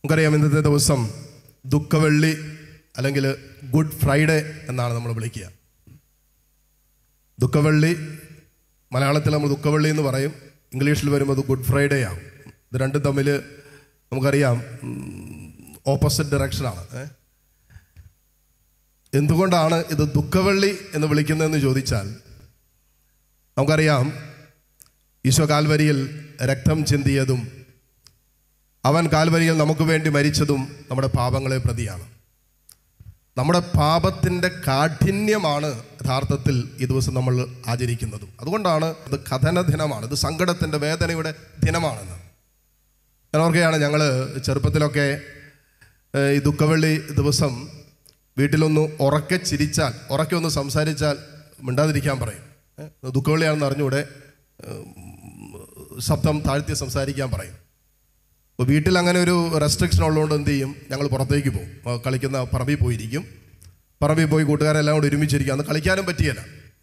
നമുക്കറിയാം ഇന്നത്തെ ദിവസം ദുഃഖവെള്ളി അല്ലെങ്കിൽ ഗുഡ് ഫ്രൈഡേ എന്നാണ് നമ്മൾ വിളിക്കുക ദുഃഖവെള്ളി മലയാളത്തിൽ നമ്മൾ ദുഃഖവെള്ളി എന്ന് പറയും ഇംഗ്ലീഷിൽ വരുമ്പോൾ അത് ഗുഡ് ഫ്രൈഡേ ആകും ഇത് രണ്ടും തമ്മിൽ നമുക്കറിയാം ഓപ്പോസിറ്റ് ഡയറക്ഷനാണ് എന്തുകൊണ്ടാണ് ഇത് ദുഃഖവെള്ളി എന്ന് വിളിക്കുന്നതെന്ന് ചോദിച്ചാൽ നമുക്കറിയാം ഈശോ കാൽവരിയിൽ രക്തം ചിന്തിയതും അവൻ കാൽവരിയിൽ നമുക്ക് വേണ്ടി മരിച്ചതും നമ്മുടെ പാപങ്ങളെ പ്രതിയാണ് നമ്മുടെ പാപത്തിൻ്റെ കാഠിന്യമാണ് യഥാർത്ഥത്തിൽ ഈ ദിവസം നമ്മൾ ആചരിക്കുന്നത് അതുകൊണ്ടാണ് ഇത് കഥന ദിനമാണ് ഇത് സങ്കടത്തിൻ്റെ വേദനയുടെ ദിനമാണെന്ന് ഞാൻ ഓർക്കുകയാണ് ഞങ്ങൾ ചെറുപ്പത്തിലൊക്കെ ഈ ദുഃഖവെള്ളി ദിവസം വീട്ടിലൊന്ന് ഉറക്കെ ചിരിച്ചാൽ ഉറക്കെ ഒന്ന് സംസാരിച്ചാൽ മിണ്ടാതിരിക്കാൻ പറയും ദുഃഖവെള്ളിയാണെന്ന് അറിഞ്ഞുകൂടെ ശബ്ദം താഴ്ത്തി സംസാരിക്കാൻ പറയും അപ്പോൾ വീട്ടിൽ അങ്ങനെ ഒരു റെസ്ട്രിക്ഷൻ ഉള്ളതുകൊണ്ട് എന്ത് ചെയ്യും ഞങ്ങൾ പുറത്തേക്ക് പോകും കളിക്കുന്ന പറമ്പിൽ പോയിരിക്കും പറമ്പിൽ പോയി കൂട്ടുകാരെല്ലാം കൂടി ഒരുമിച്ചിരിക്കും അന്ന് കളിക്കാനും പറ്റിയല്ല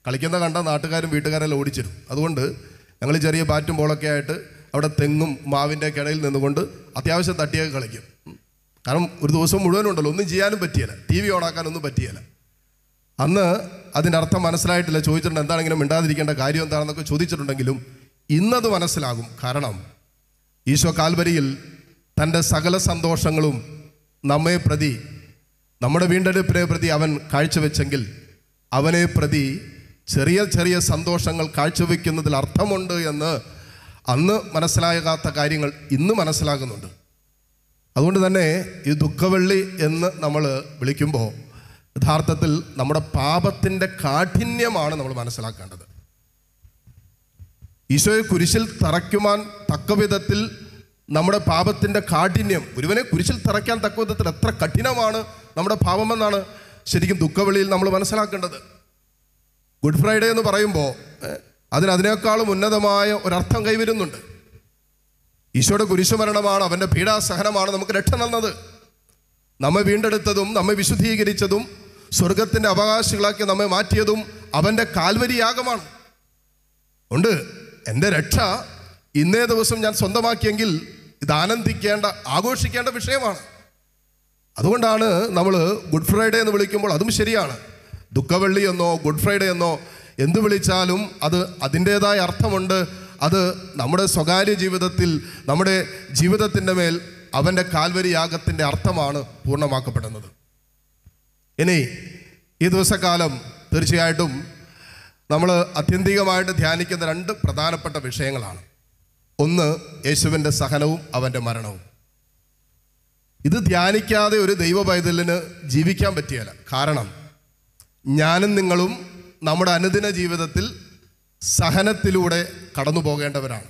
കളിക്കുന്ന കണ്ട നാട്ടുകാരും വീട്ടുകാരെല്ലാം ഓടിച്ചിരും അതുകൊണ്ട് ഞങ്ങൾ ചെറിയ ബാറ്റും ബോളൊക്കെ ആയിട്ട് അവിടെ തെങ്ങും മാവിൻ്റെ കിടയിൽ നിന്നുകൊണ്ട് അത്യാവശ്യം തട്ടിയൊക്കെ കളിക്കും കാരണം ഒരു ദിവസം മുഴുവനുണ്ടല്ലോ ഒന്നും ചെയ്യാനും പറ്റിയല്ല ടി വി ഓണാക്കാനൊന്നും പറ്റിയല്ല അന്ന് അതിൻ്റെ അർത്ഥം മനസ്സിലായിട്ടില്ല ചോദിച്ചിട്ടുണ്ട് എന്താണെങ്കിലും മിണ്ടാതിരിക്കേണ്ട കാര്യം എന്താണെന്നൊക്കെ ചോദിച്ചിട്ടുണ്ടെങ്കിലും ഇന്നത് മനസ്സിലാകും കാരണം ഈശോ കാൽവരിയിൽ തൻ്റെ സകല സന്തോഷങ്ങളും നമ്മെ പ്രതി നമ്മുടെ വീണ്ടെടുപ്പിനെ പ്രതി അവൻ കാഴ്ചവെച്ചെങ്കിൽ അവനെ പ്രതി ചെറിയ ചെറിയ സന്തോഷങ്ങൾ കാഴ്ചവെക്കുന്നതിൽ അർത്ഥമുണ്ട് എന്ന് അന്ന് മനസ്സിലാകാത്ത കാര്യങ്ങൾ ഇന്ന് മനസ്സിലാകുന്നുണ്ട് അതുകൊണ്ട് തന്നെ ഈ ദുഃഖവെള്ളി എന്ന് നമ്മൾ വിളിക്കുമ്പോൾ യഥാർത്ഥത്തിൽ നമ്മുടെ പാപത്തിൻ്റെ കാഠിന്യമാണ് നമ്മൾ മനസ്സിലാക്കേണ്ടത് ഈശോയെ കുരിശിൽ തറയ്ക്കുവാൻ തക്കവിധത്തിൽ നമ്മുടെ പാപത്തിൻ്റെ കാഠിന്യം ഒരുവനെ കുരിശിൽ തറയ്ക്കാൻ തക്ക വിധത്തിൽ എത്ര കഠിനമാണ് നമ്മുടെ പാപമെന്നാണ് ശരിക്കും ദുഃഖവെളിയിൽ നമ്മൾ മനസ്സിലാക്കേണ്ടത് ഗുഡ് ഫ്രൈഡേ എന്ന് പറയുമ്പോൾ അതിന് അതിനേക്കാളും ഉന്നതമായ ഒരർത്ഥം കൈവരുന്നുണ്ട് ഈശോയുടെ കുരിശുമരണമാണ് അവൻ്റെ പീഡാസഹനമാണ് നമുക്ക് രക്ഷ നൽകുന്നത് നമ്മെ വീണ്ടെടുത്തതും നമ്മെ വിശുദ്ധീകരിച്ചതും സ്വർഗത്തിൻ്റെ അവകാശികളാക്കി നമ്മെ മാറ്റിയതും അവൻ്റെ കാൽവരിയാഗമാണ് ഉണ്ട് എൻ്റെ രക്ഷ ഇന്നേ ദിവസം ഞാൻ സ്വന്തമാക്കിയെങ്കിൽ ഇത് ആനന്ദിക്കേണ്ട ആഘോഷിക്കേണ്ട വിഷയമാണ് അതുകൊണ്ടാണ് നമ്മൾ ഗുഡ് ഫ്രൈഡേ എന്ന് വിളിക്കുമ്പോൾ അതും ശരിയാണ് ദുഃഖവെള്ളി എന്നോ ഗുഡ് ഫ്രൈഡേ എന്നോ എന്ത് വിളിച്ചാലും അത് അതിൻ്റേതായ അർത്ഥമുണ്ട് അത് നമ്മുടെ സ്വകാര്യ ജീവിതത്തിൽ നമ്മുടെ ജീവിതത്തിൻ്റെ മേൽ അവൻ്റെ കാൽവരി അർത്ഥമാണ് പൂർണ്ണമാക്കപ്പെടുന്നത് ഇനി ഈ ദിവസക്കാലം തീർച്ചയായിട്ടും നമ്മൾ അത്യന്തികമായിട്ട് ധ്യാനിക്കുന്ന രണ്ട് പ്രധാനപ്പെട്ട വിഷയങ്ങളാണ് ഒന്ന് യേശുവിൻ്റെ സഹനവും അവൻ്റെ മരണവും ഇത് ധ്യാനിക്കാതെ ഒരു ദൈവ പൈതലിന് ജീവിക്കാൻ പറ്റിയല്ല കാരണം ഞാനും നിങ്ങളും നമ്മുടെ അനുദിന ജീവിതത്തിൽ സഹനത്തിലൂടെ കടന്നു പോകേണ്ടവരാണ്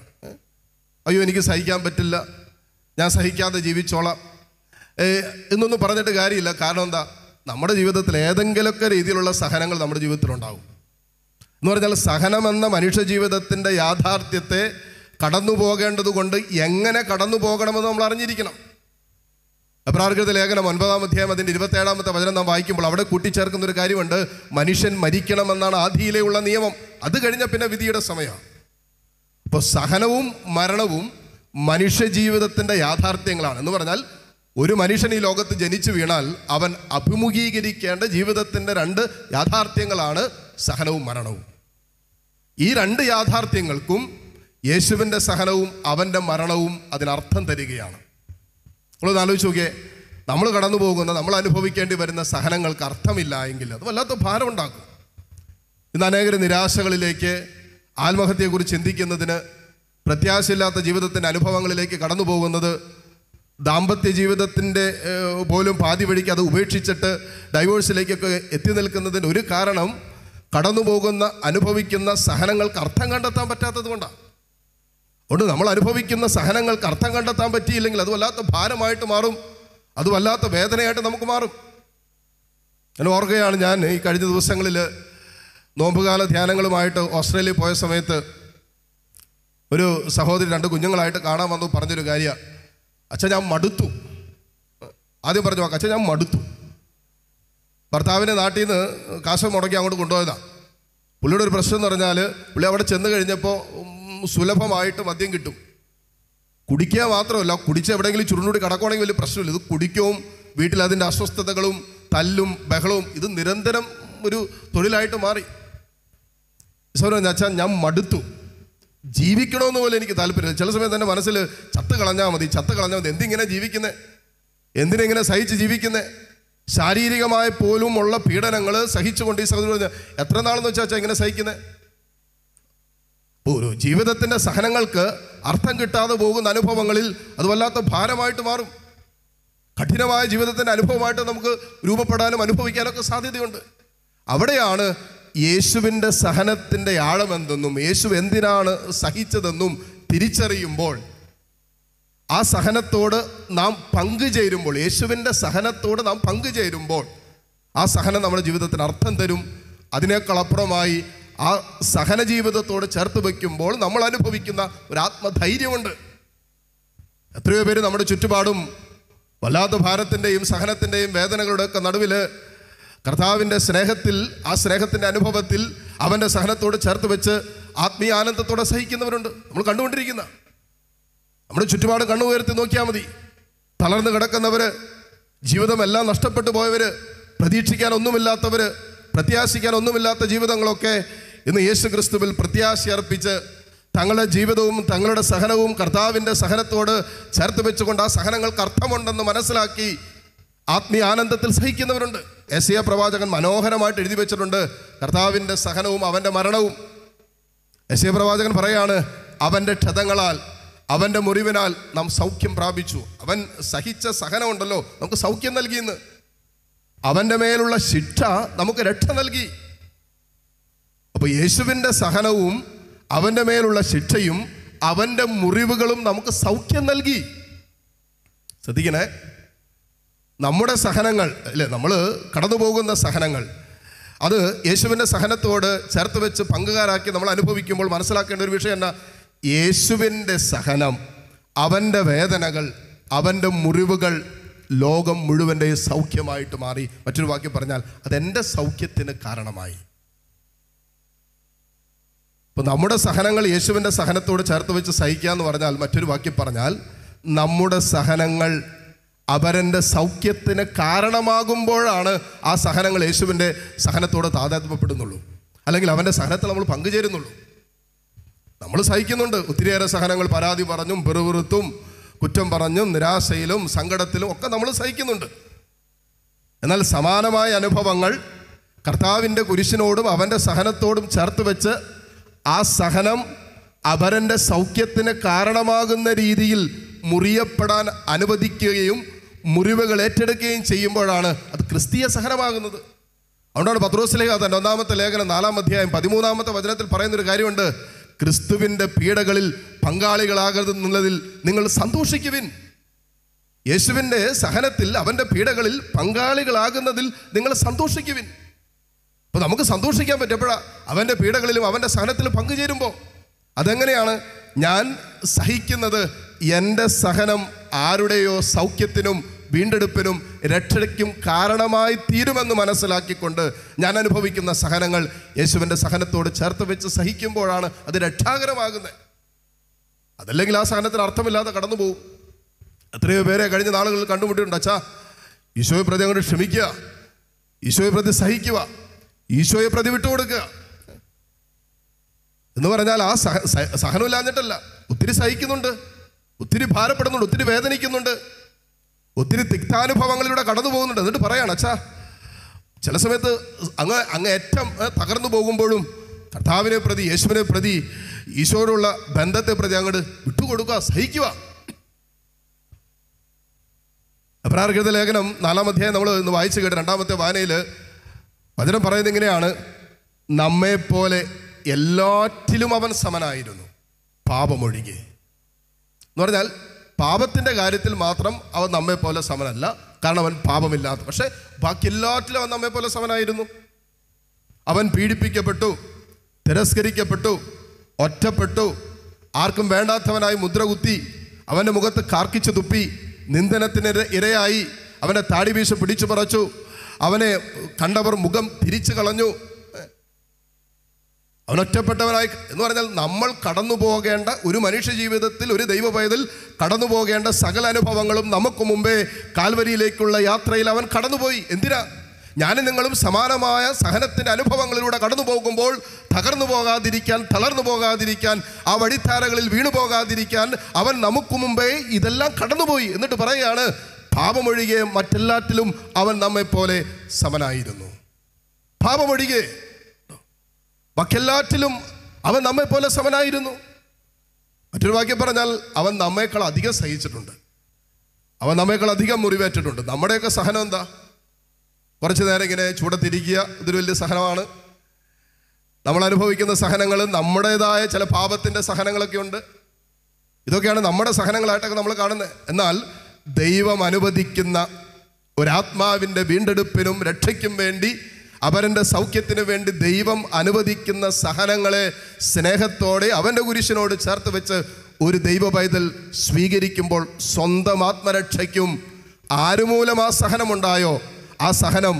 അയ്യോ എനിക്ക് സഹിക്കാൻ പറ്റില്ല ഞാൻ സഹിക്കാതെ ജീവിച്ചോളാം എന്നൊന്നും പറഞ്ഞിട്ട് കാര്യമില്ല കാരണം എന്താ നമ്മുടെ ജീവിതത്തിൽ ഏതെങ്കിലുമൊക്കെ രീതിയിലുള്ള സഹനങ്ങൾ നമ്മുടെ ജീവിതത്തിലുണ്ടാകും എന്ന് പറഞ്ഞാൽ സഹനമെന്ന മനുഷ്യ ജീവിതത്തിൻ്റെ യാഥാർത്ഥ്യത്തെ കടന്നു പോകേണ്ടത് കൊണ്ട് എങ്ങനെ കടന്നു പോകണമെന്ന് നമ്മൾ അറിഞ്ഞിരിക്കണം അപ്രാർഗത ലേഖനം ഒൻപതാം അധ്യായം അതിൻ്റെ ഇരുപത്തേഴാമത്തെ വചനം നാം വായിക്കുമ്പോൾ അവിടെ കൂട്ടിച്ചേർക്കുന്ന ഒരു കാര്യമുണ്ട് മനുഷ്യൻ മരിക്കണമെന്നാണ് ആധിയിലെയുള്ള നിയമം അത് കഴിഞ്ഞ പിന്നെ വിധിയുടെ സമയമാണ് അപ്പോൾ സഹനവും മരണവും മനുഷ്യ ജീവിതത്തിൻ്റെ യാഥാർത്ഥ്യങ്ങളാണ് എന്ന് പറഞ്ഞാൽ ഒരു മനുഷ്യൻ ഈ ലോകത്ത് ജനിച്ചു വീണാൽ അവൻ അഭിമുഖീകരിക്കേണ്ട ജീവിതത്തിൻ്റെ രണ്ട് യാഥാർത്ഥ്യങ്ങളാണ് സഹനവും മരണവും ഈ രണ്ട് യാഥാർത്ഥ്യങ്ങൾക്കും യേശുവിൻ്റെ സഹനവും അവൻ്റെ മരണവും അതിനർത്ഥം തരികയാണ് നമ്മളൊന്ന് ആലോചിച്ച് നോക്കിയേ നമ്മൾ കടന്നു പോകുന്ന നമ്മൾ അനുഭവിക്കേണ്ടി വരുന്ന സഹനങ്ങൾക്ക് അർത്ഥമില്ല എങ്കിൽ അത് വല്ലാത്ത ഭാരമുണ്ടാക്കും ഇന്ന് അനേകർ നിരാശകളിലേക്ക് ആത്മഹത്യയെക്കുറിച്ച് ചിന്തിക്കുന്നതിന് പ്രത്യാശയില്ലാത്ത ജീവിതത്തിൻ്റെ അനുഭവങ്ങളിലേക്ക് കടന്നു പോകുന്നത് ദാമ്പത്യ ജീവിതത്തിൻ്റെ പോലും പാതി വഴിക്ക് അത് ഉപേക്ഷിച്ചിട്ട് ഡൈവോഴ്സിലേക്കൊക്കെ എത്തി നിൽക്കുന്നതിൻ്റെ ഒരു കാരണം കടന്നു പോകുന്ന അനുഭവിക്കുന്ന സഹനങ്ങൾക്ക് അർത്ഥം കണ്ടെത്താൻ പറ്റാത്തത് കൊണ്ടാണ് അതുകൊണ്ട് നമ്മൾ അനുഭവിക്കുന്ന സഹനങ്ങൾക്ക് അർത്ഥം കണ്ടെത്താൻ പറ്റിയില്ലെങ്കിൽ അത് വല്ലാത്ത ഭാരമായിട്ട് മാറും അത് വല്ലാത്ത വേദനയായിട്ട് നമുക്ക് മാറും ഞാൻ ഓർക്കുകയാണ് ഞാൻ ഈ കഴിഞ്ഞ ദിവസങ്ങളിൽ നോമ്പുകാല ധ്യാനങ്ങളുമായിട്ട് ഓസ്ട്രേലിയ പോയ സമയത്ത് ഒരു സഹോദരി രണ്ട് കുഞ്ഞുങ്ങളായിട്ട് കാണാൻ വന്നു പറഞ്ഞൊരു കാര്യമാണ് അച്ഛൻ ഞാൻ മടുത്തു ആദ്യം പറഞ്ഞു അച്ഛൻ ഞാൻ മടുത്തു ഭർത്താവിൻ്റെ നാട്ടിൽ നിന്ന് കാശ് മുടക്കി അങ്ങോട്ട് കൊണ്ടുപോയതാണ് പുള്ളിയുടെ ഒരു പ്രശ്നം എന്ന് പറഞ്ഞാൽ പുള്ളി അവിടെ ചെന്ന് കഴിഞ്ഞപ്പോൾ സുലഭമായിട്ട് മദ്യം കിട്ടും കുടിക്കുക മാത്രമല്ല കുടിച്ച് എവിടെയെങ്കിലും ചുരുണ്ടൂടി കിടക്കുവാണെങ്കിൽ വലിയ പ്രശ്നമില്ല ഇത് കുടിക്കും വീട്ടിൽ അതിൻ്റെ അസ്വസ്ഥതകളും തല്ലും ബഹളവും ഇത് നിരന്തരം ഒരു തൊഴിലായിട്ട് മാറി സൗരം അച്ഛാൻ ഞാൻ മടുത്തു ജീവിക്കണമെന്ന് പോലെ എനിക്ക് താല്പര്യമില്ല ചില സമയത്ത് എൻ്റെ മനസ്സിൽ ചത്ത് കളഞ്ഞാൽ മതി ചത്ത് കളഞ്ഞാൽ മതി എന്തിങ്ങനെ ജീവിക്കുന്നത് എന്തിനെങ്ങനെ സഹിച്ച് ജീവിക്കുന്നത് ശാരീരികമായ പോലും ഉള്ള പീഡനങ്ങൾ സഹിച്ചുകൊണ്ട് ഈ സഹോദരൻ എത്ര നാളെന്ന് വെച്ചാൽ ഇങ്ങനെ സഹിക്കുന്നത് ഒരു ജീവിതത്തിൻ്റെ സഹനങ്ങൾക്ക് അർത്ഥം കിട്ടാതെ പോകുന്ന അനുഭവങ്ങളിൽ അത് വല്ലാത്ത ഭാരമായിട്ട് മാറും കഠിനമായ ജീവിതത്തിൻ്റെ അനുഭവമായിട്ട് നമുക്ക് രൂപപ്പെടാനും അനുഭവിക്കാനൊക്കെ സാധ്യതയുണ്ട് അവിടെയാണ് യേശുവിൻ്റെ സഹനത്തിൻ്റെ ആഴമെന്തെന്നും യേശു എന്തിനാണ് സഹിച്ചതെന്നും തിരിച്ചറിയുമ്പോൾ ആ സഹനത്തോട് നാം പങ്കുചേരുമ്പോൾ യേശുവിൻ്റെ സഹനത്തോട് നാം പങ്കുചേരുമ്പോൾ ആ സഹനം നമ്മുടെ ജീവിതത്തിന് അർത്ഥം തരും അതിനേക്കാൾ ആ സഹന ജീവിതത്തോട് ചേർത്ത് വയ്ക്കുമ്പോൾ നമ്മൾ അനുഭവിക്കുന്ന ഒരു ആത്മധൈര്യമുണ്ട് എത്രയോ പേര് നമ്മുടെ ചുറ്റുപാടും വല്ലാത്ത ഭാരത്തിൻ്റെയും സഹനത്തിൻ്റെയും വേദനകളുടെയൊക്കെ നടുവിൽ കർത്താവിൻ്റെ സ്നേഹത്തിൽ ആ സ്നേഹത്തിൻ്റെ അനുഭവത്തിൽ അവൻ്റെ സഹനത്തോട് ചേർത്ത് വെച്ച് ആത്മീയാനന്ദത്തോടെ സഹിക്കുന്നവരുണ്ട് നമ്മൾ കണ്ടുകൊണ്ടിരിക്കുന്ന നമ്മുടെ ചുറ്റുപാട് കണ്ണു ഉയർത്തി നോക്കിയാൽ മതി തളർന്നു കിടക്കുന്നവര് ജീവിതമെല്ലാം നഷ്ടപ്പെട്ടു പോയവര് പ്രതീക്ഷിക്കാൻ ഒന്നുമില്ലാത്തവര് ഒന്നുമില്ലാത്ത ജീവിതങ്ങളൊക്കെ ഇന്ന് യേശു ക്രിസ്തുവിൽ പ്രത്യാശി അർപ്പിച്ച് തങ്ങളുടെ ജീവിതവും തങ്ങളുടെ സഹനവും കർത്താവിൻ്റെ സഹനത്തോട് ചേർത്ത് വെച്ചുകൊണ്ട് ആ സഹനങ്ങൾക്ക് അർത്ഥമുണ്ടെന്ന് മനസ്സിലാക്കി ആത്മീയ ആനന്ദത്തിൽ സഹിക്കുന്നവരുണ്ട് എ പ്രവാചകൻ മനോഹരമായിട്ട് എഴുതി വെച്ചിട്ടുണ്ട് കർത്താവിൻ്റെ സഹനവും അവൻ്റെ മരണവും എ പ്രവാചകൻ പറയാണ് അവൻ്റെ ക്ഷതങ്ങളാൽ അവൻ്റെ മുറിവിനാൽ നാം സൗഖ്യം പ്രാപിച്ചു അവൻ സഹിച്ച സഹനമുണ്ടല്ലോ നമുക്ക് സൗഖ്യം എന്ന് അവൻ്റെ മേലുള്ള ശിക്ഷ നമുക്ക് രക്ഷ നൽകി അപ്പോൾ യേശുവിൻ്റെ സഹനവും അവൻ്റെ മേലുള്ള ശിക്ഷയും അവൻ്റെ മുറിവുകളും നമുക്ക് സൗഖ്യം നൽകി ശ്രദ്ധിക്കണേ നമ്മുടെ സഹനങ്ങൾ അല്ലേ നമ്മൾ കടന്നു പോകുന്ന സഹനങ്ങൾ അത് യേശുവിൻ്റെ സഹനത്തോട് ചേർത്ത് വെച്ച് പങ്കുകാരാക്കി നമ്മൾ അനുഭവിക്കുമ്പോൾ മനസ്സിലാക്കേണ്ട ഒരു വിഷയം എന്നാ യേശുവിൻ്റെ സഹനം അവൻ്റെ വേദനകൾ അവൻ്റെ മുറിവുകൾ ലോകം മുഴുവൻ്റെ സൗഖ്യമായിട്ട് മാറി മറ്റൊരു വാക്യം പറഞ്ഞാൽ അതെൻ്റെ സൗഖ്യത്തിന് കാരണമായി ഇപ്പം നമ്മുടെ സഹനങ്ങൾ യേശുവിൻ്റെ സഹനത്തോട് ചേർത്ത് വെച്ച് സഹിക്കുക എന്ന് പറഞ്ഞാൽ മറ്റൊരു വാക്യം പറഞ്ഞാൽ നമ്മുടെ സഹനങ്ങൾ അവരൻ്റെ സൗഖ്യത്തിന് കാരണമാകുമ്പോഴാണ് ആ സഹനങ്ങൾ യേശുവിൻ്റെ സഹനത്തോട് താതാത്മ്യപ്പെടുന്നുള്ളൂ അല്ലെങ്കിൽ അവൻ്റെ സഹനത്തിൽ നമ്മൾ പങ്കുചേരുന്നുള്ളൂ നമ്മൾ സഹിക്കുന്നുണ്ട് ഒത്തിരിയേറെ സഹനങ്ങൾ പരാതി പറഞ്ഞും പെറുപുറത്തും കുറ്റം പറഞ്ഞും നിരാശയിലും സങ്കടത്തിലും ഒക്കെ നമ്മൾ സഹിക്കുന്നുണ്ട് എന്നാൽ സമാനമായ അനുഭവങ്ങൾ കർത്താവിൻ്റെ കുരിശിനോടും അവൻ്റെ സഹനത്തോടും ചേർത്ത് വെച്ച് ആ സഹനം അവരൻ്റെ സൗഖ്യത്തിന് കാരണമാകുന്ന രീതിയിൽ മുറിയപ്പെടാൻ അനുവദിക്കുകയും മുറിവുകൾ ഏറ്റെടുക്കുകയും ചെയ്യുമ്പോഴാണ് അത് ക്രിസ്തീയ സഹനമാകുന്നത് അതുകൊണ്ടാണ് പത്രോസ് ലേഖ തൻ്റെ ഒന്നാമത്തെ ലേഖനം നാലാം അധ്യായം പതിമൂന്നാമത്തെ വചനത്തിൽ പറയുന്നൊരു കാര്യമുണ്ട് ക്രിസ്തുവിൻ്റെ പീഡകളിൽ പങ്കാളികളാകരുതെന്നുള്ളതിൽ നിങ്ങൾ സന്തോഷിക്കുവിൻ യേശുവിൻ്റെ സഹനത്തിൽ അവൻ്റെ പീഡകളിൽ പങ്കാളികളാകുന്നതിൽ നിങ്ങൾ സന്തോഷിക്കുവിൻ അപ്പോൾ നമുക്ക് സന്തോഷിക്കാൻ പറ്റപ്പോഴാ അവൻ്റെ പീഡകളിലും അവൻ്റെ സഹനത്തിലും പങ്കുചേരുമ്പോൾ അതെങ്ങനെയാണ് ഞാൻ സഹിക്കുന്നത് എൻ്റെ സഹനം ആരുടെയോ സൗഖ്യത്തിനും വീണ്ടെടുപ്പിനും രക്ഷയ്ക്കും കാരണമായി തീരുമെന്ന് മനസ്സിലാക്കിക്കൊണ്ട് ഞാൻ അനുഭവിക്കുന്ന സഹനങ്ങൾ യേശുവിൻ്റെ സഹനത്തോട് ചേർത്ത് വെച്ച് സഹിക്കുമ്പോഴാണ് അത് രക്ഷാകരമാകുന്നത് അതല്ലെങ്കിൽ ആ സഹനത്തിന് അർത്ഥമില്ലാതെ കടന്നു പോകും എത്രയോ പേരെ കഴിഞ്ഞ നാളുകളിൽ കണ്ടുമുട്ടിയിട്ടുണ്ട് അച്ഛാ ഈശോയെ പ്രതി അങ്ങോട്ട് ക്ഷമിക്കുക ഈശോയെ പ്രതി സഹിക്കുക ഈശോയെ പ്രതി വിട്ടുകൊടുക്കുക എന്ന് പറഞ്ഞാൽ ആ സഹ സഹനമില്ലാഞ്ഞിട്ടല്ല ഒത്തിരി സഹിക്കുന്നുണ്ട് ഒത്തിരി ഭാരപ്പെടുന്നുണ്ട് ഒത്തിരി വേദനിക്കുന്നുണ്ട് ഒത്തിരി തിക്താനുഭവങ്ങളിലൂടെ കടന്നു പോകുന്നുണ്ട് എന്നിട്ട് പറയാണ് അച്ഛാ ചില സമയത്ത് അങ്ങ് അങ്ങ് ഏറ്റം തകർന്നു പോകുമ്പോഴും കർത്താവിനെ പ്രതി യേശുവിനെ പ്രതി ഈശോയോടുള്ള ബന്ധത്തെ പ്രതി അങ്ങോട്ട് വിട്ടുകൊടുക്കുക സഹിക്കുക അപരാർഗത ലേഖനം നാലാം അധ്യായം നമ്മൾ ഇന്ന് വായിച്ചു കേട്ട് രണ്ടാമത്തെ വായനയിൽ വചനം പറയുന്നത് ഇങ്ങനെയാണ് നമ്മെപ്പോലെ എല്ലാറ്റിലും അവൻ സമനായിരുന്നു പാപമൊഴികെ എന്ന് പറഞ്ഞാൽ പാപത്തിൻ്റെ കാര്യത്തിൽ മാത്രം അവൻ നമ്മെ പോലെ സമനല്ല കാരണം അവൻ പാപമില്ലാത്ത പക്ഷേ ബാക്കി എല്ലാറ്റിലും അവൻ നമ്മെ പോലെ സമനായിരുന്നു അവൻ പീഡിപ്പിക്കപ്പെട്ടു തിരസ്കരിക്കപ്പെട്ടു ഒറ്റപ്പെട്ടു ആർക്കും വേണ്ടാത്തവനായി മുദ്ര കുത്തി അവൻ്റെ മുഖത്ത് കാർക്കിച്ചു തുപ്പി നിന്ദനത്തിന് ഇരയായി അവൻ്റെ താടി വീശ പിടിച്ചു പറച്ചു അവനെ കണ്ടവർ മുഖം തിരിച്ചു കളഞ്ഞു അവൻ എന്ന് പറഞ്ഞാൽ നമ്മൾ കടന്നു പോകേണ്ട ഒരു മനുഷ്യ ജീവിതത്തിൽ ഒരു ദൈവ പൈതൽ കടന്നു പോകേണ്ട സകല അനുഭവങ്ങളും നമുക്ക് മുമ്പേ കാൽവരിയിലേക്കുള്ള യാത്രയിൽ അവൻ കടന്നുപോയി എന്തിനാ ഞാനും നിങ്ങളും സമാനമായ സഹനത്തിൻ്റെ അനുഭവങ്ങളിലൂടെ കടന്നു പോകുമ്പോൾ തകർന്നു പോകാതിരിക്കാൻ തളർന്നു പോകാതിരിക്കാൻ ആ വഴിത്താരകളിൽ വീണു പോകാതിരിക്കാൻ അവൻ നമുക്ക് മുമ്പേ ഇതെല്ലാം കടന്നുപോയി എന്നിട്ട് പറയുകയാണ് പാപമൊഴികെ മറ്റെല്ലാറ്റിലും അവൻ നമ്മെപ്പോലെ സമനായിരുന്നു പാപമൊഴികെ ബാക്കിയെല്ലാറ്റിലും അവൻ നമ്മെ പോലെ സമനായിരുന്നു മറ്റൊരു വാക്യം പറഞ്ഞാൽ അവൻ നമ്മേക്കാൾ അധികം സഹിച്ചിട്ടുണ്ട് അവൻ നമ്മേക്കാൾ അധികം മുറിവേറ്റിട്ടുണ്ട് നമ്മുടെയൊക്കെ സഹനം എന്താ കുറച്ച് നേരം ഇങ്ങനെ ചൂടത്തിരിക്കുക ഇതൊരു വലിയ സഹനമാണ് നമ്മൾ അനുഭവിക്കുന്ന സഹനങ്ങൾ നമ്മുടേതായ ചില പാപത്തിൻ്റെ സഹനങ്ങളൊക്കെ ഉണ്ട് ഇതൊക്കെയാണ് നമ്മുടെ സഹനങ്ങളായിട്ടൊക്കെ നമ്മൾ കാണുന്നത് എന്നാൽ ദൈവം അനുവദിക്കുന്ന ഒരാത്മാവിൻ്റെ വീണ്ടെടുപ്പിനും രക്ഷയ്ക്കും വേണ്ടി അവരൻ്റെ സൗഖ്യത്തിന് വേണ്ടി ദൈവം അനുവദിക്കുന്ന സഹനങ്ങളെ സ്നേഹത്തോടെ അവൻ്റെ കുരിശിനോട് ചേർത്ത് വെച്ച് ഒരു ദൈവ പൈതൽ സ്വീകരിക്കുമ്പോൾ സ്വന്തം ആത്മരക്ഷയ്ക്കും ആരുമൂലം ആ സഹനമുണ്ടായോ ആ സഹനം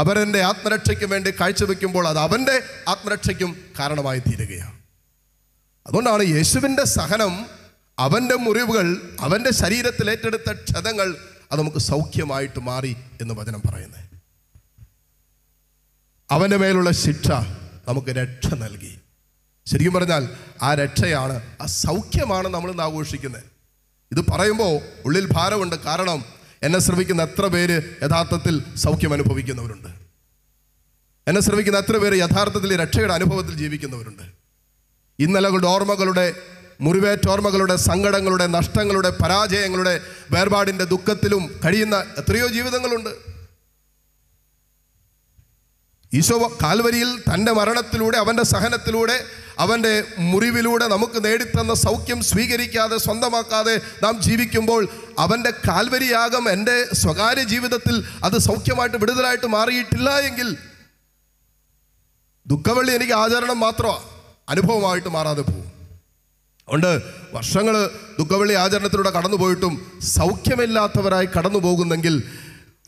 അവരൻ്റെ ആത്മരക്ഷയ്ക്കും വേണ്ടി കാഴ്ചവെക്കുമ്പോൾ അത് അവൻ്റെ ആത്മരക്ഷയ്ക്കും കാരണമായി തീരുകയാണ് അതുകൊണ്ടാണ് യേശുവിൻ്റെ സഹനം അവൻ്റെ മുറിവുകൾ അവൻ്റെ ശരീരത്തിൽ ഏറ്റെടുത്ത ക്ഷതങ്ങൾ അത് നമുക്ക് സൗഖ്യമായിട്ട് മാറി എന്ന് വചനം പറയുന്നത് അവൻ്റെ മേലുള്ള ശിക്ഷ നമുക്ക് രക്ഷ നൽകി ശരിക്കും പറഞ്ഞാൽ ആ രക്ഷയാണ് ആ സൗഖ്യമാണ് നമ്മൾ ഇന്ന് ആഘോഷിക്കുന്നത് ഇത് പറയുമ്പോൾ ഉള്ളിൽ ഭാരമുണ്ട് കാരണം എന്നെ ശ്രമിക്കുന്ന എത്ര പേര് യഥാർത്ഥത്തിൽ സൗഖ്യം അനുഭവിക്കുന്നവരുണ്ട് എന്നെ ശ്രമിക്കുന്ന എത്ര പേര് യഥാർത്ഥത്തിൽ രക്ഷയുടെ അനുഭവത്തിൽ ജീവിക്കുന്നവരുണ്ട് ഇന്നലകളുടെ ഓർമ്മകളുടെ മുറിവേറ്റോർമ്മകളുടെ സങ്കടങ്ങളുടെ നഷ്ടങ്ങളുടെ പരാജയങ്ങളുടെ വേർപാടിൻ്റെ ദുഃഖത്തിലും കഴിയുന്ന എത്രയോ ജീവിതങ്ങളുണ്ട് ഈശോ കാൽവരിയിൽ തൻ്റെ മരണത്തിലൂടെ അവൻ്റെ സഹനത്തിലൂടെ അവൻ്റെ മുറിവിലൂടെ നമുക്ക് നേടിത്തന്ന സൗഖ്യം സ്വീകരിക്കാതെ സ്വന്തമാക്കാതെ നാം ജീവിക്കുമ്പോൾ അവൻ്റെ കാൽവരിയാകം എൻ്റെ സ്വകാര്യ ജീവിതത്തിൽ അത് സൗഖ്യമായിട്ട് വിടുതലായിട്ട് മാറിയിട്ടില്ല എങ്കിൽ ദുഃഖവള്ളി എനിക്ക് ആചരണം മാത്രമാണ് അനുഭവമായിട്ട് മാറാതെ പോകും അതുകൊണ്ട് വർഷങ്ങൾ ദുഃഖവള്ളി ആചരണത്തിലൂടെ കടന്നു പോയിട്ടും സൗഖ്യമില്ലാത്തവരായി കടന്നു പോകുന്നെങ്കിൽ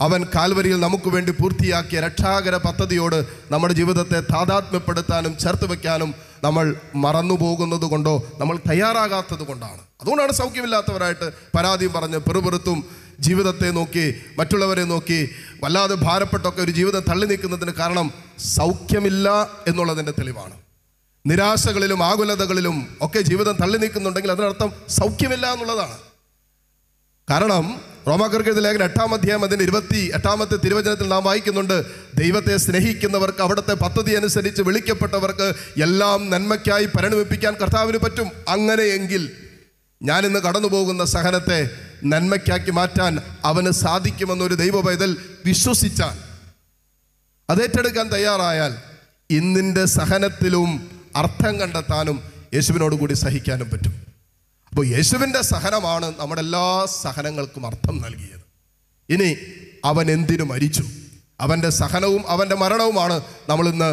അവൻ കാൽവരിയിൽ നമുക്ക് വേണ്ടി പൂർത്തിയാക്കിയ രക്ഷാകര പദ്ധതിയോട് നമ്മുടെ ജീവിതത്തെ താതാത്മ്യപ്പെടുത്താനും ചേർത്ത് വയ്ക്കാനും നമ്മൾ മറന്നു പോകുന്നത് കൊണ്ടോ നമ്മൾ തയ്യാറാകാത്തത് കൊണ്ടാണ് അതുകൊണ്ടാണ് സൗഖ്യമില്ലാത്തവരായിട്ട് പരാതിയും പറഞ്ഞ് പെറുപെറുത്തും ജീവിതത്തെ നോക്കി മറ്റുള്ളവരെ നോക്കി വല്ലാതെ ഭാരപ്പെട്ടൊക്കെ ഒരു ജീവിതം തള്ളി നീക്കുന്നതിന് കാരണം സൗഖ്യമില്ല എന്നുള്ളതിൻ്റെ തെളിവാണ് നിരാശകളിലും ആകുലതകളിലും ഒക്കെ ജീവിതം തള്ളി നീക്കുന്നുണ്ടെങ്കിൽ അതിനർത്ഥം സൗഖ്യമില്ല എന്നുള്ളതാണ് കാരണം റോമാക്കർക്കെഴുതി ലേഖന എട്ടാം അധ്യായം അതിൻ്റെ ഇരുപത്തി എട്ടാമത്തെ തിരുവചനത്തിൽ നാം വായിക്കുന്നുണ്ട് ദൈവത്തെ സ്നേഹിക്കുന്നവർക്ക് അവിടുത്തെ പദ്ധതി അനുസരിച്ച് വിളിക്കപ്പെട്ടവർക്ക് എല്ലാം നന്മയ്ക്കായി പരിണമിപ്പിക്കാൻ കർത്താവിന് പറ്റും അങ്ങനെയെങ്കിൽ ഞാനിന്ന് കടന്നു പോകുന്ന സഹനത്തെ നന്മയ്ക്കാക്കി മാറ്റാൻ അവന് സാധിക്കുമെന്നൊരു ദൈവ പൈതൽ വിശ്വസിച്ചാൽ അതേറ്റെടുക്കാൻ തയ്യാറായാൽ ഇന്നിൻ്റെ സഹനത്തിലും അർത്ഥം കണ്ടെത്താനും യേശുവിനോട് കൂടി സഹിക്കാനും പറ്റും അപ്പോൾ യേശുവിൻ്റെ സഹനമാണ് നമ്മുടെ എല്ലാ സഹനങ്ങൾക്കും അർത്ഥം നൽകിയത് ഇനി അവൻ എന്തിനു മരിച്ചു അവൻ്റെ സഹനവും അവൻ്റെ മരണവുമാണ് നമ്മളിന്ന്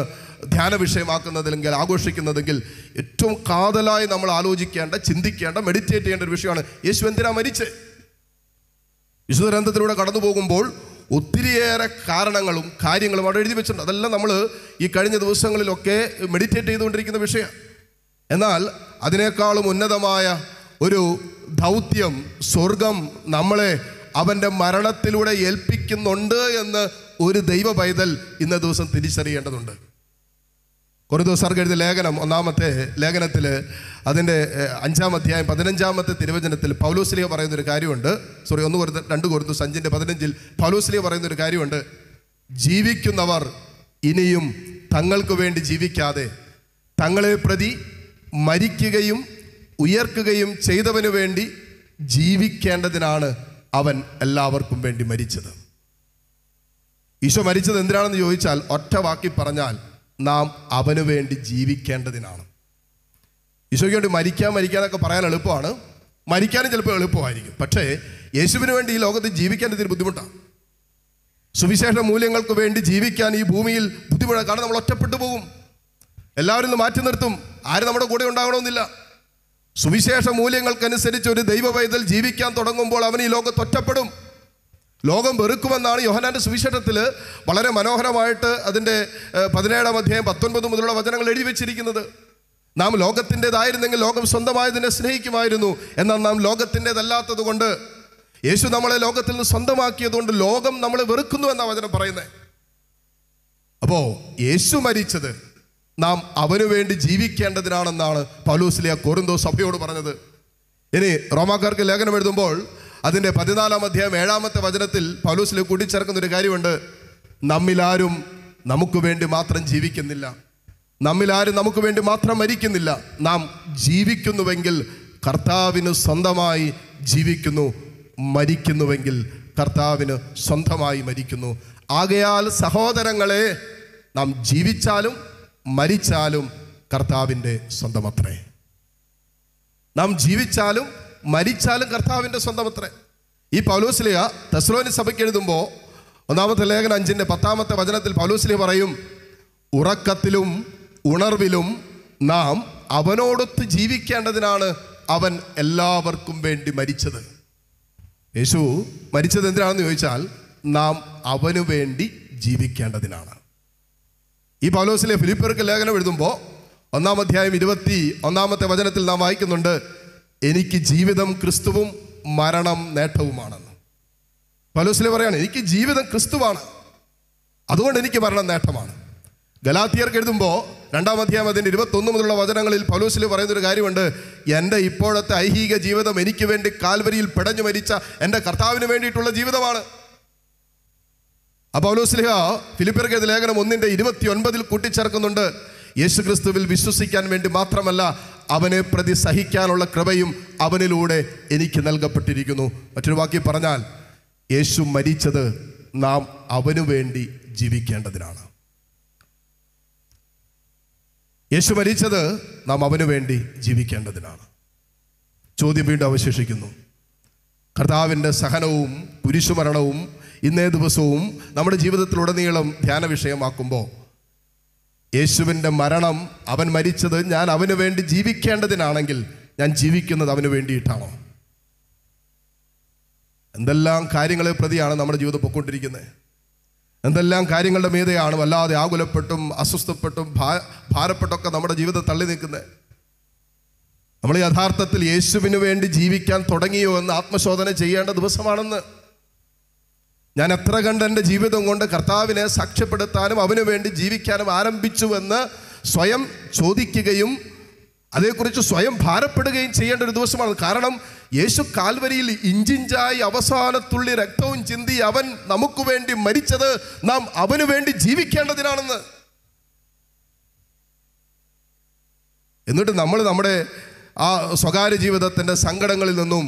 ധ്യാന വിഷയമാക്കുന്നതിലെങ്കിൽ ആഘോഷിക്കുന്നതെങ്കിൽ ഏറ്റവും കാതലായി നമ്മൾ ആലോചിക്കേണ്ട ചിന്തിക്കേണ്ട മെഡിറ്റേറ്റ് ചെയ്യേണ്ട ഒരു വിഷയമാണ് യേശു എന്തിനാ മരിച്ച് വിശുദ്ധഗ്രന്ഥത്തിലൂടെ കടന്നു പോകുമ്പോൾ ഒത്തിരിയേറെ കാരണങ്ങളും കാര്യങ്ങളും അവിടെ എഴുതി വെച്ചിട്ടുണ്ട് അതെല്ലാം നമ്മൾ ഈ കഴിഞ്ഞ ദിവസങ്ങളിലൊക്കെ മെഡിറ്റേറ്റ് ചെയ്തുകൊണ്ടിരിക്കുന്ന വിഷയമാണ് എന്നാൽ അതിനേക്കാളും ഉന്നതമായ ഒരു ദൗത്യം സ്വർഗം നമ്മളെ അവൻ്റെ മരണത്തിലൂടെ ഏൽപ്പിക്കുന്നുണ്ട് എന്ന് ഒരു ദൈവ പൈതൽ ഇന്ന ദിവസം തിരിച്ചറിയേണ്ടതുണ്ട് കുറേ ദിവസം എഴുതിയ ലേഖനം ഒന്നാമത്തെ ലേഖനത്തിൽ അതിൻ്റെ അഞ്ചാം അധ്യായം പതിനഞ്ചാമത്തെ തിരുവചനത്തിൽ പൗലോസ്ലിയ പറയുന്നൊരു കാര്യമുണ്ട് സോറി ഒന്ന് കൊടുത്ത് രണ്ട് കൊടുത്തു സഞ്ചിൻ്റെ പതിനഞ്ചിൽ പൗലോസ്ലിയ പറയുന്നൊരു കാര്യമുണ്ട് ജീവിക്കുന്നവർ ഇനിയും തങ്ങൾക്ക് വേണ്ടി ജീവിക്കാതെ തങ്ങളെ പ്രതി മരിക്കുകയും ഉയർക്കുകയും ചെയ്തവനു വേണ്ടി ജീവിക്കേണ്ടതിനാണ് അവൻ എല്ലാവർക്കും വേണ്ടി മരിച്ചത് ഈശോ മരിച്ചത് എന്തിനാണെന്ന് ചോദിച്ചാൽ ഒറ്റ വാക്കി പറഞ്ഞാൽ നാം അവനു വേണ്ടി ജീവിക്കേണ്ടതിനാണ് ഈശോയ്ക്ക് വേണ്ടി മരിക്കാൻ മരിക്കാനൊക്കെ പറയാൻ എളുപ്പമാണ് മരിക്കാനും ചിലപ്പോൾ എളുപ്പമായിരിക്കും പക്ഷേ യേശുവിന് വേണ്ടി ഈ ലോകത്ത് ജീവിക്കാൻ ഇതിന് ബുദ്ധിമുട്ടാണ് സുവിശേഷ മൂല്യങ്ങൾക്ക് വേണ്ടി ജീവിക്കാൻ ഈ ഭൂമിയിൽ ബുദ്ധിമുട്ടാണ് കാരണം നമ്മൾ ഒറ്റപ്പെട്ടു പോകും എല്ലാവരും മാറ്റി നിർത്തും ആരും നമ്മുടെ കൂടെ ഉണ്ടാകണമെന്നില്ല സുവിശേഷ മൂല്യങ്ങൾക്കനുസരിച്ച് ഒരു ദൈവവൈതൽ ജീവിക്കാൻ തുടങ്ങുമ്പോൾ അവൻ ഈ ലോകത്ത് ഒറ്റപ്പെടും ലോകം വെറുക്കുമെന്നാണ് യോഹനാൻ്റെ സുവിശേഷത്തിൽ വളരെ മനോഹരമായിട്ട് അതിൻ്റെ പതിനേഴാം അധ്യായം പത്തൊൻപത് മുതലുള്ള വചനങ്ങൾ എഴുതി വെച്ചിരിക്കുന്നത് നാം ലോകത്തിൻ്റെതായിരുന്നെങ്കിൽ ലോകം സ്വന്തമായതിനെ സ്നേഹിക്കുമായിരുന്നു എന്നാൽ നാം ലോകത്തിൻ്റെതല്ലാത്തത് കൊണ്ട് യേശു നമ്മളെ ലോകത്തിൽ നിന്ന് സ്വന്തമാക്കിയതുകൊണ്ട് ലോകം നമ്മളെ വെറുക്കുന്നു എന്നാണ് വചനം പറയുന്നത് അപ്പോൾ യേശു മരിച്ചത് നാം അവനു വേണ്ടി ജീവിക്കേണ്ടതിനാണെന്നാണ് പൗലൂസിലെ കോറിന്തോ സഭയോട് പറഞ്ഞത് ഇനി റോമാക്കാർക്ക് ലേഖനം എഴുതുമ്പോൾ അതിൻ്റെ പതിനാലാം അധ്യായം ഏഴാമത്തെ വചനത്തിൽ പലൂസിലെ കൂട്ടിച്ചേർക്കുന്ന ഒരു കാര്യമുണ്ട് നമ്മിലാരും നമുക്ക് വേണ്ടി മാത്രം ജീവിക്കുന്നില്ല നമ്മിലാരും നമുക്ക് വേണ്ടി മാത്രം മരിക്കുന്നില്ല നാം ജീവിക്കുന്നുവെങ്കിൽ കർത്താവിന് സ്വന്തമായി ജീവിക്കുന്നു മരിക്കുന്നുവെങ്കിൽ കർത്താവിന് സ്വന്തമായി മരിക്കുന്നു ആകയാൽ സഹോദരങ്ങളെ നാം ജീവിച്ചാലും മരിച്ചാലും കർത്താവിൻ്റെ സ്വന്തമത്രേ നാം ജീവിച്ചാലും മരിച്ചാലും കർത്താവിൻ്റെ സ്വന്തമത്രേ ഈ പൗലോസ്ലിഹ തെസ്ലോനി സഭയ്ക്ക് എഴുതുമ്പോൾ ഒന്നാമത്തെ ലേഖന അഞ്ചിൻ്റെ പത്താമത്തെ വചനത്തിൽ പൗലോസ്ലിഹ പറയും ഉറക്കത്തിലും ഉണർവിലും നാം അവനോടൊത്ത് ജീവിക്കേണ്ടതിനാണ് അവൻ എല്ലാവർക്കും വേണ്ടി മരിച്ചത് യേശു മരിച്ചത് എന്തിനാണെന്ന് ചോദിച്ചാൽ നാം അവനു വേണ്ടി ജീവിക്കേണ്ടതിനാണ് ഈ പൗലോസിലെ ഫിലിപ്പർക്ക് ലേഖനം എഴുതുമ്പോൾ ഒന്നാം അധ്യായം ഇരുപത്തി ഒന്നാമത്തെ വചനത്തിൽ നാം വായിക്കുന്നുണ്ട് എനിക്ക് ജീവിതം ക്രിസ്തുവും മരണം നേട്ടവുമാണെന്ന് പൗലോസിലെ പറയാണ് എനിക്ക് ജീവിതം ക്രിസ്തുവാണ് അതുകൊണ്ട് എനിക്ക് മരണം നേട്ടമാണ് ഗലാത്തിയർക്ക് എഴുതുമ്പോൾ രണ്ടാം അധ്യായം അതിൻ്റെ ഇരുപത്തൊന്ന് മുതലുള്ള വചനങ്ങളിൽ പൗലോസിൽ പറയുന്നൊരു കാര്യമുണ്ട് എൻ്റെ ഇപ്പോഴത്തെ ഐഹിക ജീവിതം എനിക്ക് വേണ്ടി കാൽവരിയിൽ പിടഞ്ഞു മരിച്ച എൻ്റെ കർത്താവിന് വേണ്ടിയിട്ടുള്ള ജീവിതമാണ് അപ്പൗലോസ്ലിഹ ഫിലിപ്പിയർക്കേത് ലേഖനം ഒന്നിൻ്റെ ഇരുപത്തി ഒൻപതിൽ കൂട്ടിച്ചേർക്കുന്നുണ്ട് യേശു ക്രിസ്തുവിൽ വിശ്വസിക്കാൻ വേണ്ടി മാത്രമല്ല അവനെ പ്രതി സഹിക്കാനുള്ള കൃപയും അവനിലൂടെ എനിക്ക് നൽകപ്പെട്ടിരിക്കുന്നു മറ്റൊരു വാക്കി പറഞ്ഞാൽ യേശു മരിച്ചത് നാം അവനു വേണ്ടി ജീവിക്കേണ്ടതിനാണ് യേശു മരിച്ചത് നാം അവനു വേണ്ടി ജീവിക്കേണ്ടതിനാണ് ചോദ്യം വീണ്ടും അവശേഷിക്കുന്നു കർത്താവിൻ്റെ സഹനവും കുരിശുമരണവും ഇന്നേ ദിവസവും നമ്മുടെ ജീവിതത്തിലുടനീളം ധ്യാന വിഷയമാക്കുമ്പോൾ യേശുവിൻ്റെ മരണം അവൻ മരിച്ചത് ഞാൻ അവന് വേണ്ടി ജീവിക്കേണ്ടതിനാണെങ്കിൽ ഞാൻ ജീവിക്കുന്നത് അവന് വേണ്ടിയിട്ടാണോ എന്തെല്ലാം കാര്യങ്ങളെ പ്രതിയാണ് നമ്മുടെ ജീവിതം പൊക്കൊണ്ടിരിക്കുന്നത് എന്തെല്ലാം കാര്യങ്ങളുടെ മീതയാണ് വല്ലാതെ ആകുലപ്പെട്ടും അസ്വസ്ഥപ്പെട്ടും ഭാ ഭാരപ്പെട്ടൊക്കെ നമ്മുടെ ജീവിതം തള്ളി നിൽക്കുന്നത് നമ്മൾ യഥാർത്ഥത്തിൽ യേശുവിന് വേണ്ടി ജീവിക്കാൻ തുടങ്ങിയോ എന്ന് ആത്മശോധന ചെയ്യേണ്ട ദിവസമാണെന്ന് ഞാൻ എത്ര കണ്ട് എൻ്റെ ജീവിതം കൊണ്ട് കർത്താവിനെ സാക്ഷ്യപ്പെടുത്താനും അവന് വേണ്ടി ജീവിക്കാനും ആരംഭിച്ചുവെന്ന് സ്വയം ചോദിക്കുകയും അതേക്കുറിച്ച് സ്വയം ഭാരപ്പെടുകയും ചെയ്യേണ്ട ഒരു ദിവസമാണ് കാരണം യേശു കാൽവരിയിൽ ഇഞ്ചിഞ്ചായി അവസാനത്തുള്ളി രക്തവും ചിന്തി അവൻ നമുക്ക് വേണ്ടി മരിച്ചത് നാം അവനു വേണ്ടി ജീവിക്കേണ്ടതിനാണെന്ന് എന്നിട്ട് നമ്മൾ നമ്മുടെ ആ സ്വകാര്യ ജീവിതത്തിൻ്റെ സങ്കടങ്ങളിൽ നിന്നും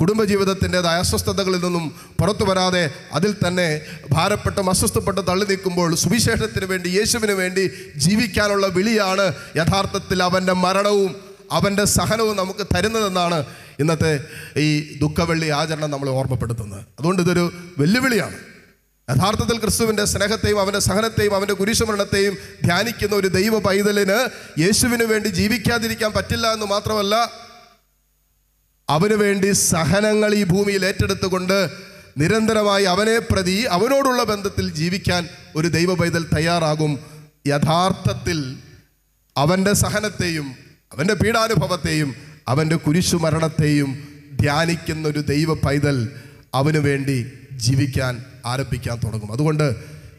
കുടുംബജീവിതത്തിൻ്റെതായ അസ്വസ്ഥതകളിൽ നിന്നും പുറത്തു വരാതെ അതിൽ തന്നെ ഭാരപ്പെട്ടും അസ്വസ്ഥപ്പെട്ടും തള്ളി നിൽക്കുമ്പോൾ സുവിശേഷത്തിന് വേണ്ടി യേശുവിന് വേണ്ടി ജീവിക്കാനുള്ള വിളിയാണ് യഥാർത്ഥത്തിൽ അവൻ്റെ മരണവും അവൻ്റെ സഹനവും നമുക്ക് തരുന്നതെന്നാണ് ഇന്നത്തെ ഈ ദുഃഖവെള്ളി ആചരണം നമ്മളെ ഓർമ്മപ്പെടുത്തുന്നത് അതുകൊണ്ട് ഇതൊരു വെല്ലുവിളിയാണ് യഥാർത്ഥത്തിൽ ക്രിസ്തുവിൻ്റെ സ്നേഹത്തെയും അവൻ്റെ സഹനത്തെയും അവൻ്റെ കുരിശുമരണത്തെയും ധ്യാനിക്കുന്ന ഒരു ദൈവ പൈതലിന് യേശുവിന് വേണ്ടി ജീവിക്കാതിരിക്കാൻ പറ്റില്ല എന്ന് മാത്രമല്ല അവന് വേണ്ടി സഹനങ്ങൾ ഈ ഭൂമിയിൽ ഏറ്റെടുത്തുകൊണ്ട് നിരന്തരമായി അവനെ പ്രതി അവനോടുള്ള ബന്ധത്തിൽ ജീവിക്കാൻ ഒരു ദൈവ പൈതൽ തയ്യാറാകും യഥാർത്ഥത്തിൽ അവൻ്റെ സഹനത്തെയും അവൻ്റെ പീഡാനുഭവത്തെയും അവൻ്റെ കുരിശുമരണത്തെയും ധ്യാനിക്കുന്ന ഒരു ദൈവ പൈതൽ അവന് വേണ്ടി ജീവിക്കാൻ ആരംഭിക്കാൻ തുടങ്ങും അതുകൊണ്ട്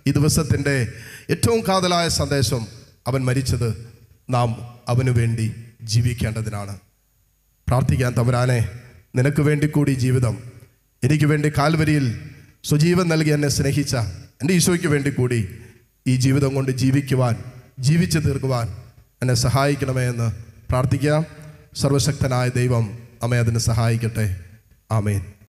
ഈ ദിവസത്തിൻ്റെ ഏറ്റവും കാതലായ സന്ദേശം അവൻ മരിച്ചത് നാം അവനു വേണ്ടി ജീവിക്കേണ്ടതിനാണ് പ്രാർത്ഥിക്കാൻ തമരാനെ നിനക്ക് വേണ്ടി കൂടി ജീവിതം എനിക്ക് വേണ്ടി കാൽവരിയിൽ സ്വജീവൻ നൽകി എന്നെ സ്നേഹിച്ച എൻ്റെ ഈശോയ്ക്ക് വേണ്ടി കൂടി ഈ ജീവിതം കൊണ്ട് ജീവിക്കുവാൻ ജീവിച്ചു തീർക്കുവാൻ എന്നെ സഹായിക്കണമേ എന്ന് പ്രാർത്ഥിക്കാം സർവശക്തനായ ദൈവം അമ്മയെ അതിനെ സഹായിക്കട്ടെ ആമേൻ